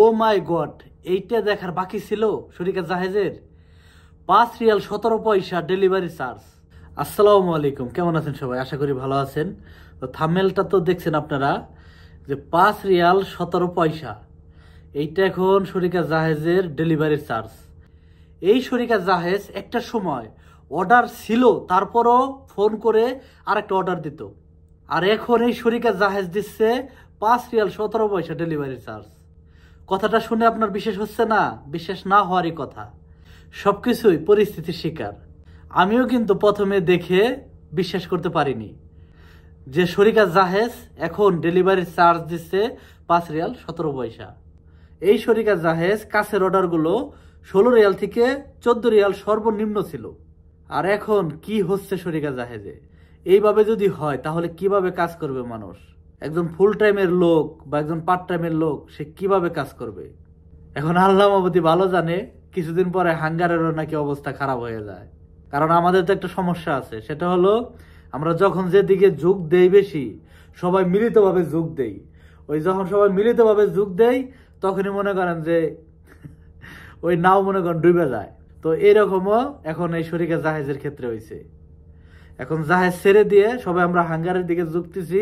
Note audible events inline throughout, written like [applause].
ও মাই god এইটা দেখার বাকি ছিল শরিকা জাহেজের পাঁচ রিয়াল সতেরো পয়সা ডেলিভারি চার্জ আসসালামু আলাইকুম কেমন আছেন সবাই আশা করি ভালো আছেন তো থামেলটা তো দেখছেন আপনারা যে পাঁচ রিয়াল সতেরো পয়সা এইটা এখন শরিকা জাহেজের ডেলিভারি চার্জ এই শরিকা জাহেজ একটা সময় অর্ডার ছিল তারপরও ফোন করে আর একটা অর্ডার দিত আর এখন এই শরিকা জাহেজ দিচ্ছে পাঁচ রিয়াল সতেরো পয়সা ডেলিভারি চার্জ কথাটা শুনে আপনার বিশ্বাস হচ্ছে না বিশ্বাস না হওয়ারই কথা সব কিছুই পরিস্থিতির শিকার আমিও কিন্তু প্রথমে দেখে বিশ্বাস করতে পারিনি যে শরিকা জাহেজ এখন ডেলিভারি চার্জ দিচ্ছে পাঁচ রিয়াল সতেরো পয়সা এই শরিকা জাহেজ কাছের অর্ডারগুলো ষোলো রিয়াল থেকে চোদ্দ রিয়াল সর্বনিম্ন ছিল আর এখন কি হচ্ছে শরিকা জাহেজে এইভাবে যদি হয় তাহলে কিভাবে কাজ করবে মানুষ একজন ফুল টাইমের লোক বা একজন পার্ট টাইমের লোক সে কিভাবে কাজ করবে এখন আল্লাহ ভালো জানে কিছুদিন পরে হাঙ্গারেরও নাকি অবস্থা খারাপ হয়ে যায় কারণ আমাদের তো একটা সমস্যা আছে সেটা হলো আমরা যখন যেদিকে যোগ দেই বেশি সবাই মিলিতভাবে যোগ দেই ওই যখন সবাই মিলিতভাবে যোগ দেই তখনই মনে করেন যে [laughs] ওই নাও মনে করেন ডুবে যায় তো এরকমও এখন এই শরীরে জাহাজের ক্ষেত্রে হয়েছে এখন জাহাজ ছেড়ে দিয়ে সবাই আমরা হাঙ্গারের দিকে যুক্তিছি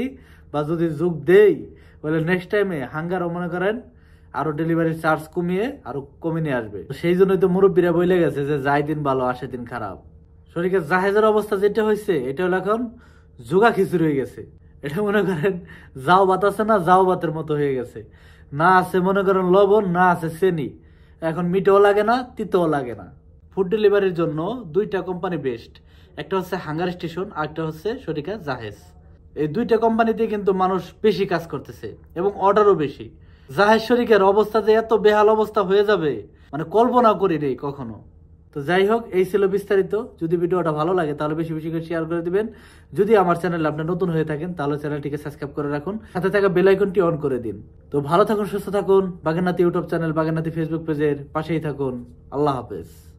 বা যদি যোগ দেই বলে নেক্সট টাইমে হাঙ্গারও মনে করেন আরো ডেলিভারি চার্জ কমিয়ে আরো কমে নিয়ে আসবে সেই জন্যই তো মুরব্বীরা বলে গেছে যে যাই দিন ভালো আসে দিন খারাপ শরীরে জাহেজের অবস্থা যেটা হয়েছে এটা হলো এখন যোগা খিচুড়ি হয়ে গেছে এটা মনে করেন যাও ভাত আছে না যাও বাতের মতো হয়ে গেছে না আছে মনে করেন লবণ না আছে চেনি এখন মিটেও লাগে না তিতেও লাগে না ফুড ডেলিভারির জন্য দুইটা কোম্পানি বেস্ট একটা হচ্ছে হাঙ্গার স্টেশন আর একটা হচ্ছে শরিকা জাহেজ এই দুইটা কোম্পানিতে কিন্তু মানুষ বেশি কাজ করতেছে এবং অর্ডারও বেশি জাহেদ শরিকের অবস্থা যে এত বেহাল অবস্থা হয়ে যাবে মানে কল্পনা করি রে কখনো তো যাই হোক এই ছিল বিস্তারিত যদি ভিডিওটা ভালো লাগে তাহলে বেশি বেশি করে শেয়ার করে দিবেন যদি আমার চ্যানেল আপনি নতুন হয়ে থাকেন তাহলে চ্যানেলটিকে সাবস্ক্রাইব করে রাখুন সাথে থাকা বেল আইকনটি অন করে দিন তো ভালো থাকুন সুস্থ থাকুন Bagannati YouTube channel Bagannati Facebook পেজের পাশেই থাকুন আল্লাহ হাফেজ